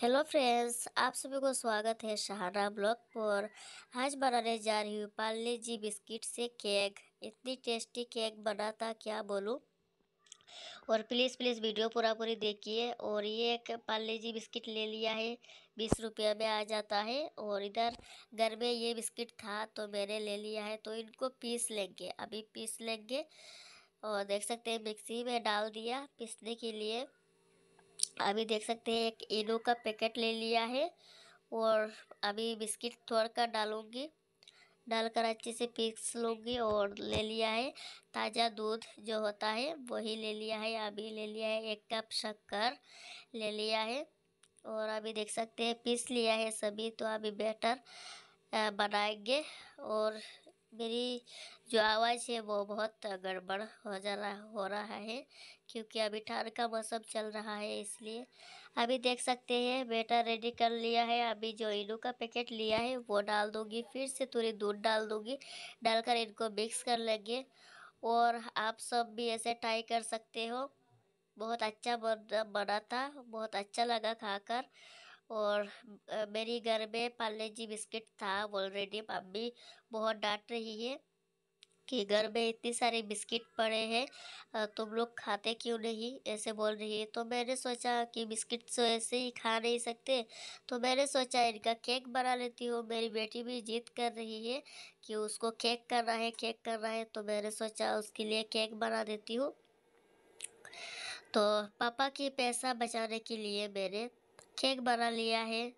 hello friends आप सभी को स्वागत है सहारा ब्लॉग पर आज बनाने जा रही हूँ पार्ले जी बिस्किट से केक इतनी टेस्टी केक बना था क्या बोलूँ और प्लीज़ प्लीज़ वीडियो पूरा पूरी देखिए और ये एक पार्ले जी बिस्किट ले लिया है बीस रुपये में आ जाता है और इधर घर में ये बिस्किट था तो मैंने ले लिया है तो इनको पीस लेंगे अभी पीस लेंगे और देख सकते हैं मिक्सी में डाल दिया पीसने के लिए अभी देख सकते हैं एक इनो का पैकेट ले लिया है और अभी बिस्किट थोड़ा का डालूँगी डालकर अच्छे से पीस लूँगी और ले लिया है ताज़ा दूध जो होता है वही ले लिया है अभी ले लिया है एक कप शक्कर ले लिया है और अभी देख सकते हैं पीस लिया है सभी तो अभी बेटर बनाएंगे और मेरी जो आवाज़ है वो बहुत गड़बड़ हो जा रहा हो रहा है क्योंकि अभी ठंड का मौसम चल रहा है इसलिए अभी देख सकते हैं बेटा रेडी कर लिया है अभी जो इनू का पैकेट लिया है वो डाल दूँगी फिर से थोड़ी दूध डाल दूँगी डालकर इनको मिक्स कर लेंगे और आप सब भी ऐसे ट्राई कर सकते हो बहुत अच्छा बना था बहुत अच्छा लगा खाकर और मेरी घर में पार्ले जी बिस्किट था ऑलरेडी मम्मी बहुत डांट रही है कि घर में इतनी सारी बिस्किट पड़े हैं तुम लोग खाते क्यों नहीं ऐसे बोल रही है तो मैंने सोचा कि बिस्किट तो ऐसे ही खा नहीं सकते तो मैंने सोचा इनका केक बना लेती हूँ मेरी बेटी भी जीत कर रही है कि उसको केक करना है केक करना है तो मैंने सोचा उसके लिए केक बना देती हूँ तो पापा की पैसा बचाने के लिए मैंने केक बना लिया है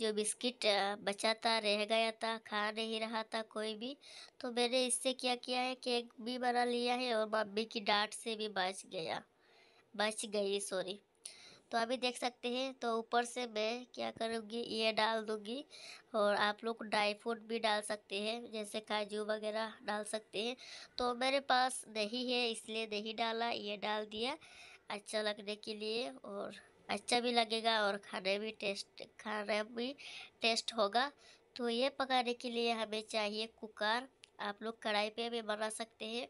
जो बिस्किट बचा था रह गया था खा नहीं रहा था कोई भी तो मैंने इससे क्या किया है केक भी बना लिया है और मम्मी की डांट से भी बच गया बच गई सॉरी तो अभी देख सकते हैं तो ऊपर से मैं क्या करूँगी ये डाल दूँगी और आप लोग ड्राई फ्रूट भी डाल सकते हैं जैसे काजू वगैरह डाल सकते हैं तो मेरे पास नहीं है इसलिए नहीं डाला ये डाल दिया अच्छा लगने के लिए और अच्छा भी लगेगा और खाने भी टेस्ट खाने भी टेस्ट होगा तो ये पकाने के लिए हमें चाहिए कुकर आप लोग कढ़ाई पे भी बना सकते हैं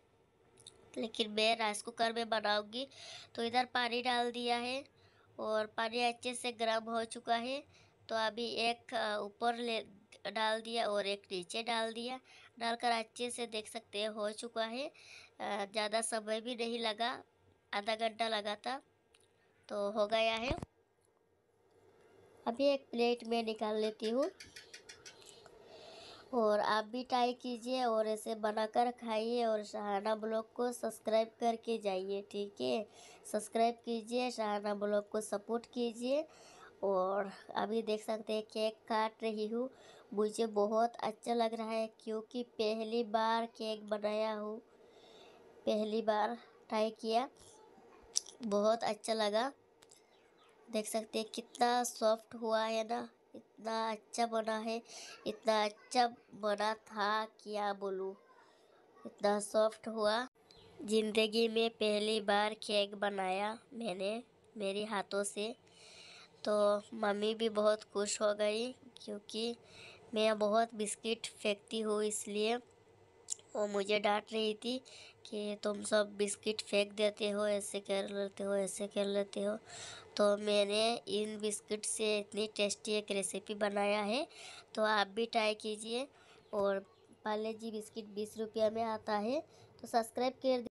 लेकिन मैं राइस कुकर में बनाऊंगी तो इधर पानी डाल दिया है और पानी अच्छे से गर्म हो चुका है तो अभी एक ऊपर ले डाल दिया और एक नीचे डाल दिया डालकर अच्छे से देख सकते हैं हो चुका है ज़्यादा समय भी नहीं लगा आधा घंटा लगा था तो हो गया है अभी एक प्लेट में निकाल लेती हूँ और आप भी ट्राई कीजिए और ऐसे बनाकर खाइए और शाहाना ब्लॉग को सब्सक्राइब करके जाइए ठीक है सब्सक्राइब कीजिए शाहाना ब्लॉग को सपोर्ट कीजिए और अभी देख सकते हैं केक काट रही हूँ मुझे बहुत अच्छा लग रहा है क्योंकि पहली बार केक बनाया हूँ पहली बार ट्राई किया बहुत अच्छा लगा देख सकते हैं कितना सॉफ्ट हुआ है ना इतना अच्छा बना है इतना अच्छा बना था क्या बोलूँ इतना सॉफ्ट हुआ ज़िंदगी में पहली बार केक बनाया मैंने मेरे हाथों से तो मम्मी भी बहुत खुश हो गई क्योंकि मैं बहुत बिस्किट फेंकती हूँ इसलिए वो मुझे डांट रही थी कि तुम सब बिस्किट फेंक देते हो ऐसे कर लेते हो ऐसे कर लेते हो तो मैंने इन बिस्किट से इतनी टेस्टी एक रेसिपी बनाया है तो आप भी ट्राई कीजिए और पाले जी बिस्किट बीस रुपया में आता है तो सब्सक्राइब कर